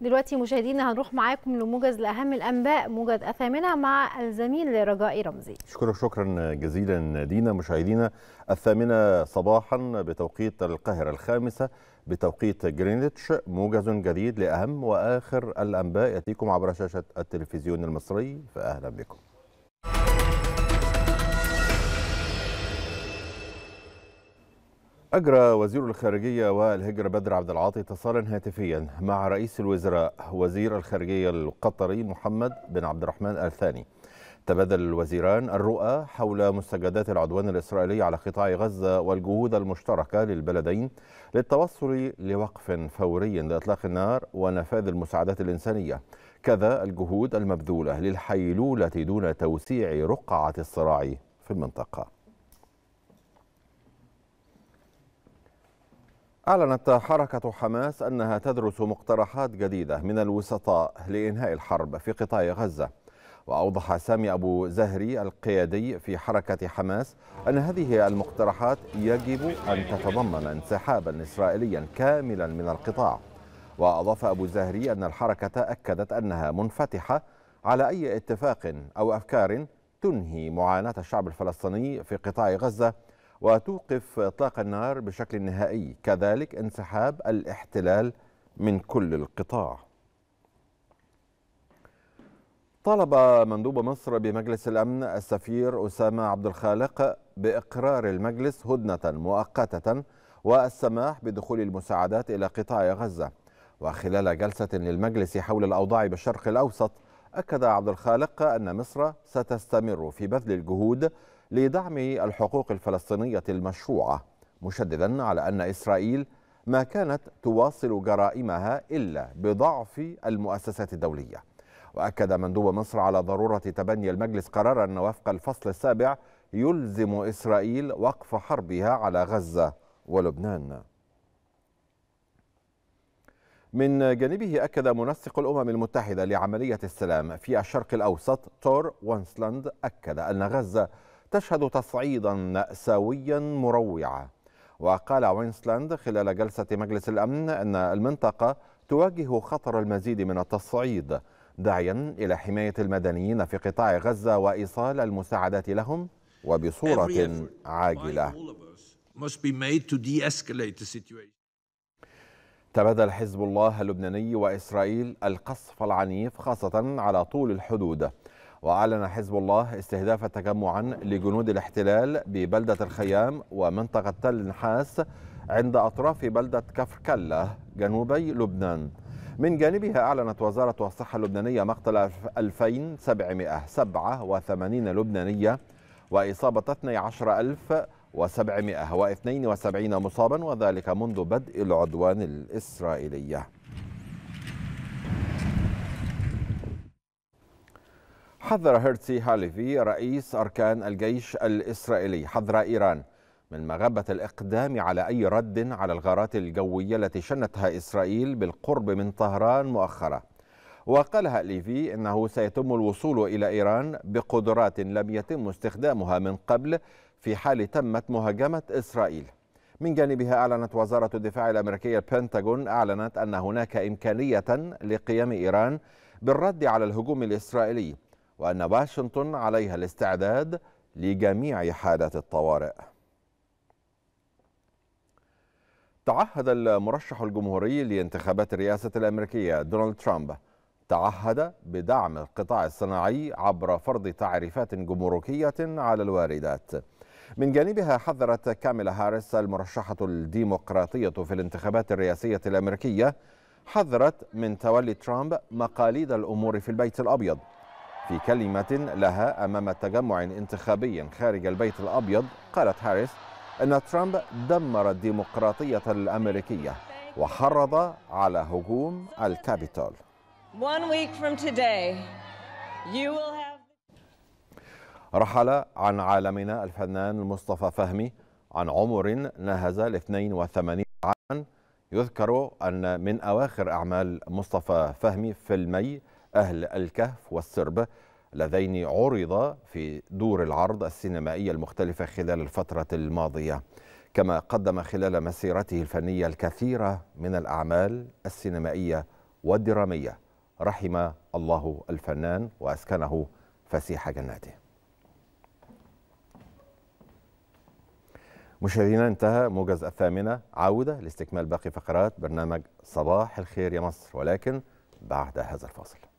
دلوقتي مشاهدينا هنروح معاكم لموجز لاهم الانباء موجز الثامنه مع الزميل رجاء رمزي. اشكرك شكرا جزيلا دينا مشاهدينا الثامنه صباحا بتوقيت القاهره الخامسه بتوقيت جرينتش موجز جديد لاهم واخر الانباء ياتيكم عبر شاشه التلفزيون المصري فاهلا بكم. أجرى وزير الخارجية والهجرة بدر عبد العاطي اتصالا هاتفيا مع رئيس الوزراء وزير الخارجية القطري محمد بن عبد الرحمن آل ثاني تبادل الوزيران الرؤى حول مستجدات العدوان الإسرائيلي على قطاع غزة والجهود المشتركة للبلدين للتوصل لوقف فوري لإطلاق النار ونفاذ المساعدات الإنسانية كذا الجهود المبذولة للحيلولة دون توسيع رقعة الصراع في المنطقة أعلنت حركة حماس أنها تدرس مقترحات جديدة من الوسطاء لإنهاء الحرب في قطاع غزة وأوضح سامي أبو زهري القيادي في حركة حماس أن هذه المقترحات يجب أن تتضمن انسحابا إسرائيليا كاملا من القطاع وأضاف أبو زهري أن الحركة أكدت أنها منفتحة على أي اتفاق أو أفكار تنهي معاناة الشعب الفلسطيني في قطاع غزة وتوقف اطلاق النار بشكل نهائي كذلك انسحاب الاحتلال من كل القطاع طالب مندوب مصر بمجلس الامن السفير اسامه عبد الخالق باقرار المجلس هدنه مؤقته والسماح بدخول المساعدات الى قطاع غزه وخلال جلسه للمجلس حول الاوضاع بالشرق الاوسط اكد عبد الخالق ان مصر ستستمر في بذل الجهود لدعم الحقوق الفلسطينية المشروعة مشددا على أن إسرائيل ما كانت تواصل جرائمها إلا بضعف المؤسسات الدولية وأكد مندوب مصر على ضرورة تبني المجلس قرارا وفق الفصل السابع يلزم إسرائيل وقف حربها على غزة ولبنان من جانبه أكد منسق الأمم المتحدة لعملية السلام في الشرق الأوسط تور وانسلاند أكد أن غزة تشهد تصعيدا سويا مروعا وقال وينسلاند خلال جلسة مجلس الأمن أن المنطقة تواجه خطر المزيد من التصعيد داعيا إلى حماية المدنيين في قطاع غزة وإيصال المساعدات لهم وبصورة عاجلة تبادل حزب الله اللبناني وإسرائيل القصف العنيف خاصة على طول الحدود وأعلن حزب الله استهداف تجمعا لجنود الاحتلال ببلدة الخيام ومنطقة تل نحاس عند أطراف بلدة كفر جنوبي لبنان من جانبها أعلنت وزارة الصحة اللبنانية مقتل 2787 لبنانية وإصابة 12772 مصابا وذلك منذ بدء العدوان الإسرائيلي حذر هيرتسي هاليفي رئيس أركان الجيش الإسرائيلي حذر إيران من مغبة الإقدام على أي رد على الغارات الجوية التي شنتها إسرائيل بالقرب من طهران مؤخرا وقال هاليفي إنه سيتم الوصول إلى إيران بقدرات لم يتم استخدامها من قبل في حال تمت مهاجمة إسرائيل من جانبها أعلنت وزارة الدفاع الأمريكية البنتاغون أعلنت أن هناك إمكانية لقيام إيران بالرد على الهجوم الإسرائيلي وأن واشنطن عليها الاستعداد لجميع حالات الطوارئ تعهد المرشح الجمهوري لانتخابات الرئاسة الأمريكية دونالد ترامب تعهد بدعم القطاع الصناعي عبر فرض تعريفات جمركية على الواردات من جانبها حذرت كاميلا هاريس المرشحة الديمقراطية في الانتخابات الرئاسية الأمريكية حذرت من تولي ترامب مقاليد الأمور في البيت الأبيض في كلمة لها أمام تجمع انتخابي خارج البيت الأبيض قالت هاريس أن ترامب دمر الديمقراطية الأمريكية وحرض على هجوم الكابيتول رحل عن عالمنا الفنان مصطفى فهمي عن عمر نهز ال 82 عاما يذكر أن من أواخر أعمال مصطفى فهمي فيلمي أهل الكهف والسرب اللذين عرضا في دور العرض السينمائية المختلفة خلال الفترة الماضية كما قدم خلال مسيرته الفنية الكثير من الأعمال السينمائية والدرامية رحم الله الفنان وأسكنه فسيح جناته مشاهدينا انتهى موجز الثامنة عودة لاستكمال باقي فقرات برنامج صباح الخير يا مصر ولكن بعد هذا الفاصل